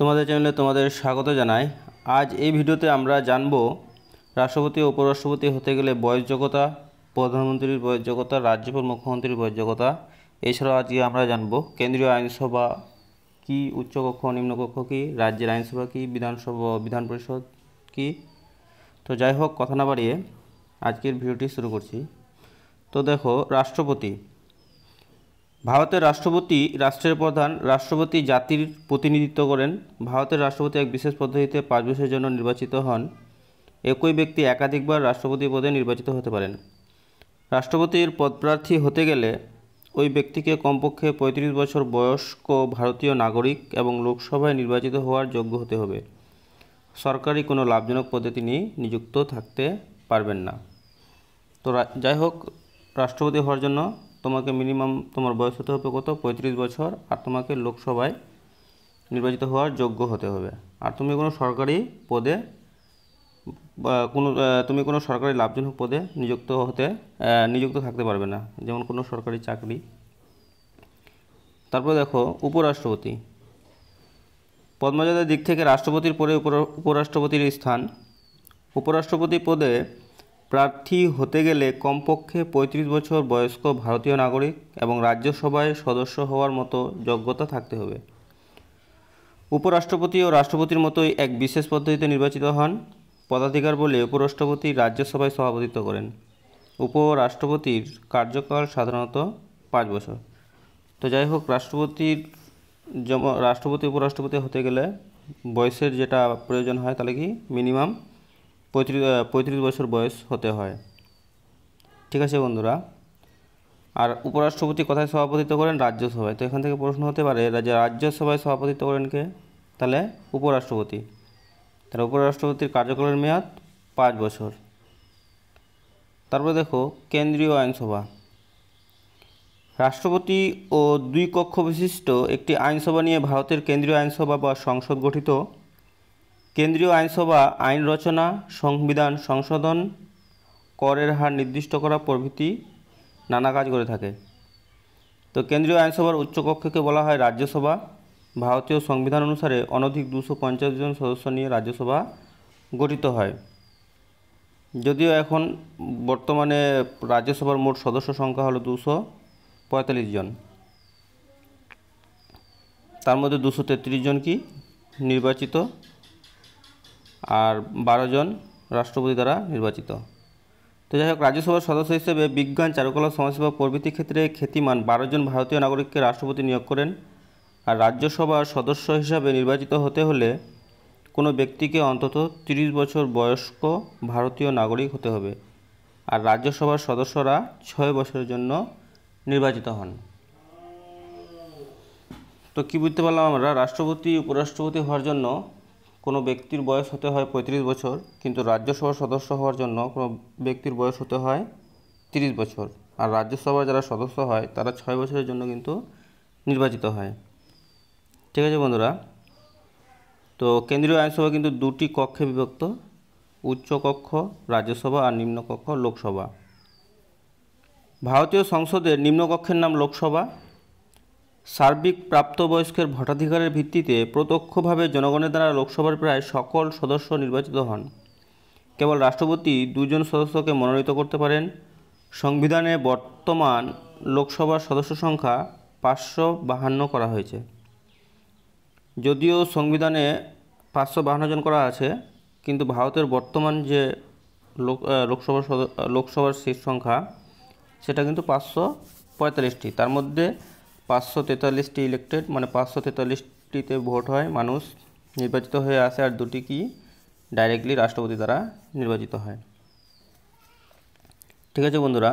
তোমাদের চ্যানেলে তোমাদের স্বাগত জানাই আজ এই ভিডিওতে আমরা জানব রাষ্ট্রপতি ও উপরাষ্ট্রপতি হতে গেলে বয়সযোগ্যতা প্রধানমন্ত্রীর বয়সযোগ্যতা রাজ্যপাল মুখ্যমন্ত্রীর বয়সযোগ্যতা এছাড়াও আজকে আমরা জানব কেন্দ্রীয় আইনসভা কি উচ্চকক্ষ নিম্নকক্ষ কি রাজ্যের আইনসভা কি বিধানসভা বিধান পরিষদ কি তো যাই হোক কথা না বাড়িয়ে আজকের ভিডিওটি শুরু করছি তো দেখো রাষ্ট্রপতি ভারতের রাষ্ট্রপতি রাষ্ট্রের প্রধান রাষ্ট্রপতি জাতির প্রতিনিধিত্ব করেন ভারতের রাষ্ট্রপতি এক বিশেষ পদ্ধতিতে পাঁচ বছরের জন্য নির্বাচিত হন একই ব্যক্তি একাধিকবার রাষ্ট্রপতি পদে নির্বাচিত হতে পারেন রাষ্ট্রপতির পদপ্রার্থী হতে গেলে ওই ব্যক্তিকে কমপক্ষে পঁয়ত্রিশ বছর বয়স্ক ভারতীয় নাগরিক এবং লোকসভায় নির্বাচিত হওয়ার যোগ্য হতে হবে সরকারি কোনো লাভজনক পদে তিনি নিযুক্ত থাকতে পারবেন না তো যাই হোক রাষ্ট্রপতি হওয়ার জন্য তোমাকে মিনিমাম তোমার বয়স হতে হবে কত পঁয়ত্রিশ বছর আর তোমাকে লোকসভায় নির্বাচিত হওয়ার যোগ্য হতে হবে আর তুমি কোনো সরকারি পদে বা কোনো তুমি কোনো সরকারি লাভজনক পদে নিযুক্ত হতে নিযুক্ত থাকতে পারবে না যেমন কোনো সরকারি চাকরি তারপরে দেখো উপরাষ্ট্রপতি পদ্মজাদের দিক থেকে রাষ্ট্রপতির পরে উপরাষ্ট্রপতির স্থান উপরাষ্ট্রপতি পদে প্রার্থী হতে গেলে কমপক্ষে ৩৫ বছর বয়স্ক ভারতীয় নাগরিক এবং রাজ্যসভায় সদস্য হওয়ার মতো যোগ্যতা থাকতে হবে উপরাষ্ট্রপতি ও রাষ্ট্রপতির মতোই এক বিশেষ পদ্ধতিতে নির্বাচিত হন পদাধিকার বলে উপরাষ্ট্রপতি রাজ্যসভায় সভাপতিত্ব করেন উপরাষ্ট্রপতির কার্যকাল সাধারণত পাঁচ বছর তো যাই হোক রাষ্ট্রপতির রাষ্ট্রপতি উপরাষ্ট্রপতি হতে গেলে বয়সের যেটা প্রয়োজন হয় তাহলে কি মিনিমাম পঁয়ত্রিশ পঁয়ত্রিশ বছর বয়স হতে হয় ঠিক আছে বন্ধুরা আর উপরাষ্ট্রপতি কোথায় সভাপতিত্ব করেন রাজ্যসভায় তো এখান থেকে প্রশ্ন হতে পারে যে রাজ্যসভায় সভাপতিত্ব করেন কে তাহলে উপরাষ্ট্রপতি তাহলে উপরাষ্ট্রপতির কার্যকালের মেয়াদ পাঁচ বছর তারপরে দেখো কেন্দ্রীয় আইনসভা রাষ্ট্রপতি ও দুই কক্ষ বিশিষ্ট একটি আইনসভা নিয়ে ভারতের কেন্দ্রীয় আইনসভা বা সংসদ গঠিত কেন্দ্রীয় আইনসভা আইন রচনা সংবিধান সংশোধন করের হার নির্দিষ্ট করা প্রভৃতি নানা কাজ করে থাকে তো কেন্দ্রীয় আইনসভার উচ্চকক্ষকে বলা হয় রাজ্যসভা ভারতীয় সংবিধান অনুসারে অনধিক দুশো পঞ্চাশ জন সদস্য নিয়ে রাজ্যসভা গঠিত হয় যদিও এখন বর্তমানে রাজ্যসভার মোট সদস্য সংখ্যা হলো দুশো পঁয়তাল্লিশ জন তার মধ্যে দুশো তেত্রিশ জন কি নির্বাচিত আর বারো জন রাষ্ট্রপতি দ্বারা নির্বাচিত তো যাই হোক রাজ্যসভার সদস্য হিসেবে বিজ্ঞান চারুকলা সমাজসেবা প্রভৃতি ক্ষেত্রে খ্যাতিমান বারো জন ভারতীয় নাগরিককে রাষ্ট্রপতি নিয়োগ করেন আর রাজ্যসভার সদস্য হিসাবে নির্বাচিত হতে হলে কোনো ব্যক্তিকে অন্তত ৩০ বছর বয়স্ক ভারতীয় নাগরিক হতে হবে আর রাজ্যসভার সদস্যরা ছয় বছরের জন্য নির্বাচিত হন তো কী বুঝতে পারলাম আমরা রাষ্ট্রপতি উপরাষ্ট্রপতি হওয়ার জন্য কোনো ব্যক্তির বয়স হতে হয় পঁয়ত্রিশ বছর কিন্তু রাজ্যসভার সদস্য হওয়ার জন্য কোনো ব্যক্তির বয়স হতে হয় তিরিশ বছর আর রাজ্যসভার যারা সদস্য হয় তারা ছয় বছরের জন্য কিন্তু নির্বাচিত হয় ঠিক আছে বন্ধুরা তো কেন্দ্রীয় আইনসভা কিন্তু দুটি কক্ষে বিভক্ত উচ্চ কক্ষ রাজ্যসভা আর নিম্নকক্ষ লোকসভা ভারতীয় সংসদের নিম্নকক্ষের নাম লোকসভা সার্বিক প্রাপ্তবয়স্কের ভোটাধিকারের ভিত্তিতে প্রত্যক্ষভাবে জনগণের দ্বারা লোকসভার প্রায় সকল সদস্য নির্বাচিত হন কেবল রাষ্ট্রপতি দুজন সদস্যকে মনোনীত করতে পারেন সংবিধানে বর্তমান লোকসভার সদস্য সংখ্যা পাঁচশো বাহান্ন করা হয়েছে যদিও সংবিধানে পাঁচশো বাহান্ন জন করা আছে কিন্তু ভারতের বর্তমান যে লোক লোকসভার লোকসভার সিট সংখ্যা সেটা কিন্তু পাঁচশো পঁয়তাল্লিশটি তার মধ্যে পাঁচশো তেতাল্লিশটি ইলেক্টেড মানে পাঁচশো তেতাল্লিশটিতে ভোট হয় মানুষ নির্বাচিত হয়ে আসে আর দুটি কি ডাইরেক্টলি রাষ্ট্রপতি দ্বারা নির্বাচিত হয় ঠিক আছে বন্ধুরা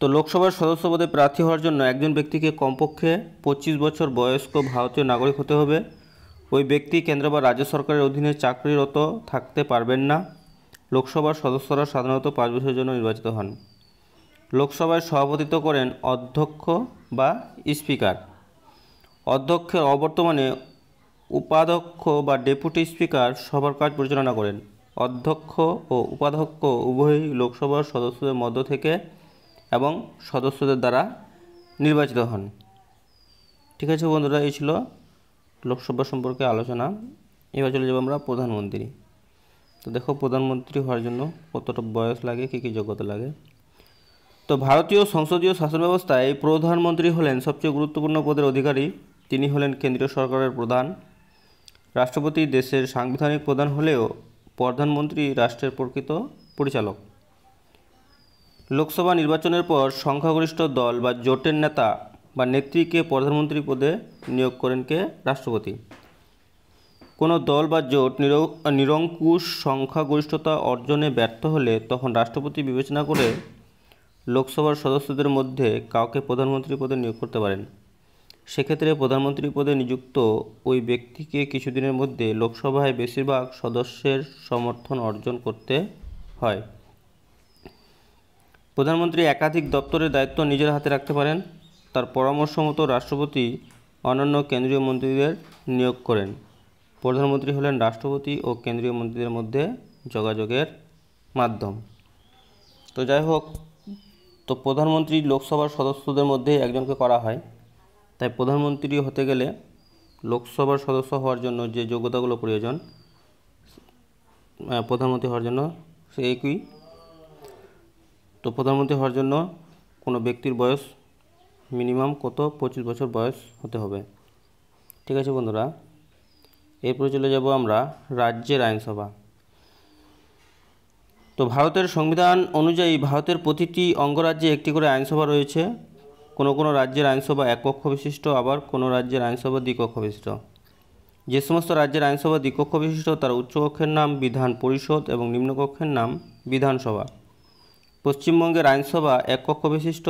তো লোকসভার সদস্য পদে প্রার্থী হওয়ার জন্য একজন ব্যক্তিকে কমপক্ষে পঁচিশ বছর বয়স্ক ভারতীয় নাগরিক হতে হবে ওই ব্যক্তি কেন্দ্র বা রাজ্য সরকারের অধীনে চাকরিরত থাকতে পারবেন না লোকসভার সদস্যরা সাধারণত পাঁচ বছরের জন্য নির্বাচিত হন লোকসভায় সভাপতিত্ব করেন অধ্যক্ষ বা স্পিকার অধ্যক্ষের অবর্তমানে উপাধ্যক্ষ বা ডেপুটি স্পিকার সভার কাজ পরিচালনা করেন অধ্যক্ষ ও উপাধ্যক্ষ উভয়ই লোকসভার সদস্যদের মধ্য থেকে এবং সদস্যদের দ্বারা নির্বাচিত হন ঠিক আছে বন্ধুরা এই ছিল লোকসভা সম্পর্কে আলোচনা এবার চলে যাবো আমরা প্রধানমন্ত্রী তো দেখো প্রধানমন্ত্রী হওয়ার জন্য কতটা বয়স লাগে কী কী যোগ্যতা লাগে তো ভারতীয় সংসদীয় শাসন ব্যবস্থায় প্রধানমন্ত্রী হলেন সবচেয়ে গুরুত্বপূর্ণ পদের অধিকারী তিনি হলেন কেন্দ্রীয় সরকারের প্রধান রাষ্ট্রপতি দেশের সাংবিধানিক প্রধান হলেও প্রধানমন্ত্রী রাষ্ট্রের প্রকৃত পরিচালক লোকসভা নির্বাচনের পর সংখ্যাগরিষ্ঠ দল বা জোটের নেতা বা নেত্রীকে প্রধানমন্ত্রী পদে নিয়োগ করেন কে রাষ্ট্রপতি কোনো দল বা জোট নিরঙ্কুশ সংখ্যাগরিষ্ঠতা অর্জনে ব্যর্থ হলে তখন রাষ্ট্রপতি বিবেচনা করে লোকসভার সদস্যদের মধ্যে কাউকে প্রধানমন্ত্রী পদে নিয়োগ করতে পারেন সেক্ষেত্রে প্রধানমন্ত্রী পদে নিযুক্ত ওই ব্যক্তিকে কিছুদিনের মধ্যে লোকসভায় বেশিরভাগ সদস্যের সমর্থন অর্জন করতে হয় প্রধানমন্ত্রী একাধিক দপ্তরের দায়িত্ব নিজের হাতে রাখতে পারেন তার পরামর্শ মতো রাষ্ট্রপতি অন্যান্য কেন্দ্রীয় মন্ত্রীদের নিয়োগ করেন প্রধানমন্ত্রী হলেন রাষ্ট্রপতি ও কেন্দ্রীয় মন্ত্রীদের মধ্যে যোগাযোগের মাধ্যম তো যাই হোক তো প্রধানমন্ত্রী লোকসভার সদস্যদের মধ্যে একজনকে করা হয় তাই প্রধানমন্ত্রী হতে গেলে লোকসভার সদস্য হওয়ার জন্য যে যোগ্যতাগুলো প্রয়োজন প্রধানমন্ত্রী হওয়ার জন্য সে একই তো প্রধানমন্ত্রী হওয়ার জন্য কোনো ব্যক্তির বয়স মিনিমাম কত পঁচিশ বছর বয়স হতে হবে ঠিক আছে বন্ধুরা এরপরে চলে যাব আমরা রাজ্যের আইনসভা তো ভারতের সংবিধান অনুযায়ী ভারতের প্রতিটি অঙ্গরাজ্যে একটি করে আইনসভা রয়েছে কোনো কোনো রাজ্যের আইনসভা এককক্ষ বিশিষ্ট আবার কোনো রাজ্যের আইনসভা দ্বিকক্ষ বিশিষ্ট যে সমস্ত রাজ্যের আইনসভা দ্বিকক্ষ বিশিষ্ট তার উচ্চকক্ষের নাম বিধান পরিষদ এবং নিম্নকক্ষের নাম বিধানসভা পশ্চিমবঙ্গের আইনসভা এক কক্ষ বিশিষ্ট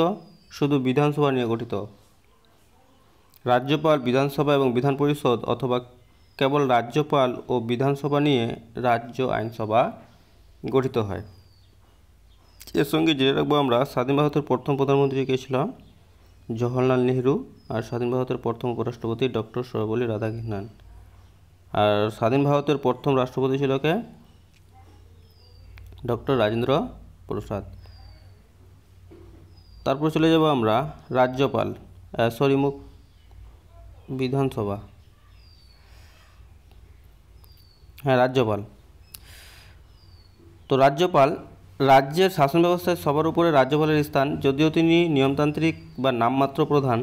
শুধু বিধানসভা নিয়ে গঠিত রাজ্যপাল বিধানসভা এবং বিধান পরিষদ অথবা কেবল রাজ্যপাল ও বিধানসভা নিয়ে রাজ্য আইনসভা গঠিত হয় এর সঙ্গে জেনে রাখবো আমরা স্বাধীন ভারতের প্রথম প্রধানমন্ত্রী কে ছিলাম জওহরলাল নেহরু আর স্বাধীন ভারতের প্রথম উপরাষ্ট্রপতি ডক্টর সর্বপল্লী রাধাকৃষ্ণন আর স্বাধীন ভারতের প্রথম রাষ্ট্রপতি ছিল কে ডক্টর রাজেন্দ্র প্রসাদ তারপর চলে যাব আমরা রাজ্যপাল সরি মুখ বিধানসভা হ্যাঁ রাজ্যপাল তো রাজ্যপাল রাজ্যের শাসন ব্যবস্থায় সবার উপরে রাজ্যপালের স্থান যদিও তিনি নিয়মতান্ত্রিক বা নামমাত্র প্রধান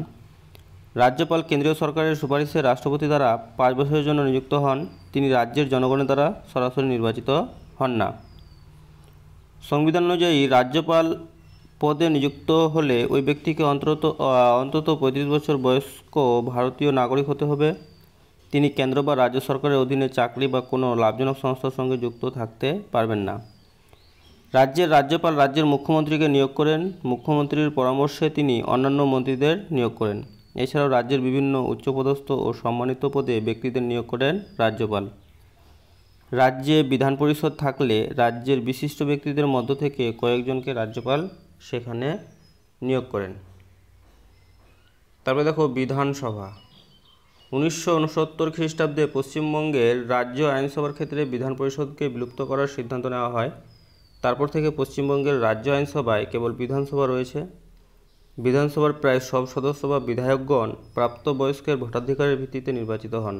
রাজ্যপাল কেন্দ্রীয় সরকারের সুপারিশে রাষ্ট্রপতি দ্বারা পাঁচ বছরের জন্য নিযুক্ত হন তিনি রাজ্যের জনগণের দ্বারা সরাসরি নির্বাচিত হন না সংবিধান অনুযায়ী রাজ্যপাল পদে নিযুক্ত হলে ওই ব্যক্তিকে অন্তত অন্তত পঁয়ত্রিশ বছর বয়স্ক ভারতীয় নাগরিক হতে হবে তিনি কেন্দ্র বা রাজ্য সরকারের অধীনে চাকরি বা কোনো লাভজনক সংস্থার সঙ্গে যুক্ত থাকতে পারবেন না রাজ্যের রাজ্যপাল রাজ্যের মুখ্যমন্ত্রীকে নিয়োগ করেন মুখ্যমন্ত্রীর পরামর্শে তিনি অন্যান্য মন্ত্রীদের নিয়োগ করেন এছাড়াও রাজ্যের বিভিন্ন উচ্চপদস্থ ও সম্মানিত পদে ব্যক্তিদের নিয়োগ করেন রাজ্যপাল রাজ্যে বিধান পরিষদ থাকলে রাজ্যের বিশিষ্ট ব্যক্তিদের মধ্য থেকে কয়েকজনকে রাজ্যপাল সেখানে নিয়োগ করেন তারপরে দেখো বিধানসভা উনিশশো উনসত্তর খ্রিস্টাব্দে পশ্চিমবঙ্গের রাজ্য আইনসভার ক্ষেত্রে বিধান পরিষদকে বিলুপ্ত করার সিদ্ধান্ত নেওয়া হয় তারপর থেকে পশ্চিমবঙ্গের রাজ্য আইনসভায় কেবল বিধানসভা রয়েছে বিধানসভার প্রায় সব সদস্য বা বিধায়কগণ প্রাপ্তবয়স্কের ভোটাধিকারের ভিত্তিতে নির্বাচিত হন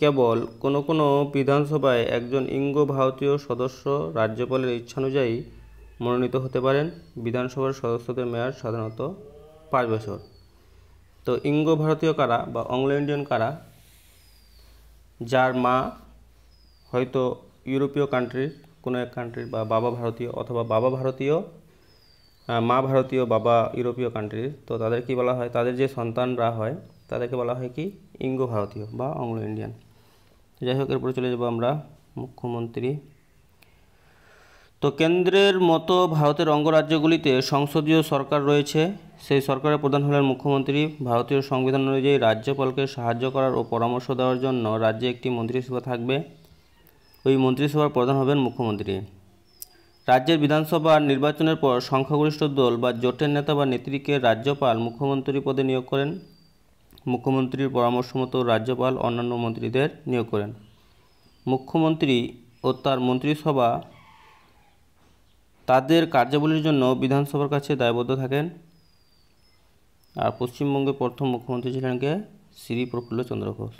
কেবল কোনো কোনো বিধানসভায় একজন ইঙ্গ ভারতীয় সদস্য রাজ্যপালের ইচ্ছানুযায়ী মনোনীত হতে পারেন বিধানসভার সদস্যদের মেয়াদ সাধারণত পাঁচ বছর তো ইঙ্গ ভারতীয় কারা বা অংলো ইন্ডিয়ান কারা যার মা হয়তো ইউরোপীয় কান্ট্রির কোনো এক কান্ট্রির বা বাবা ভারতীয় অথবা বাবা ভারতীয় মা ভারতীয় বাবা ইউরোপীয় কান্ট্রির তো তাদের কি বলা হয় তাদের যে সন্তানরা হয় তাদেরকে বলা হয় কি ইঙ্গো ভারতীয় বা অংলো ইন্ডিয়ান যাই হোক এরপরে চলে যাবো আমরা মুখ্যমন্ত্রী তো কেন্দ্রের মতো ভারতের অঙ্গরাজ্যগুলিতে সংসদীয় সরকার রয়েছে সেই সরকারের প্রধান হলেন মুখ্যমন্ত্রী ভারতীয় সংবিধান অনুযায়ী রাজ্যপালকে সাহায্য করার ও পরামর্শ দেওয়ার জন্য রাজ্যে একটি মন্ত্রিসভা থাকবে ওই মন্ত্রিসভার প্রধান হবেন মুখ্যমন্ত্রী রাজ্যের বিধানসভা নির্বাচনের পর সংখ্যাগরিষ্ঠ দল বা জোটের নেতা বা নেত্রীকে রাজ্যপাল মুখ্যমন্ত্রী পদে নিয়োগ করেন মুখ্যমন্ত্রীর পরামর্শ মতো রাজ্যপাল অন্যান্য মন্ত্রীদের নিয়োগ করেন মুখ্যমন্ত্রী ও তার মন্ত্রিসভা তাদের কার্যাবলীর জন্য বিধানসভার কাছে দায়বদ্ধ থাকেন আর পশ্চিমবঙ্গের প্রথম মুখ্যমন্ত্রী ছিলেন কে শ্রী প্রফুল্ল চন্দ্র ঘোষ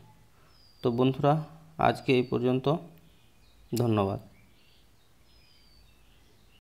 তো বন্ধুরা আজকে এই পর্যন্ত ধন্যবাদ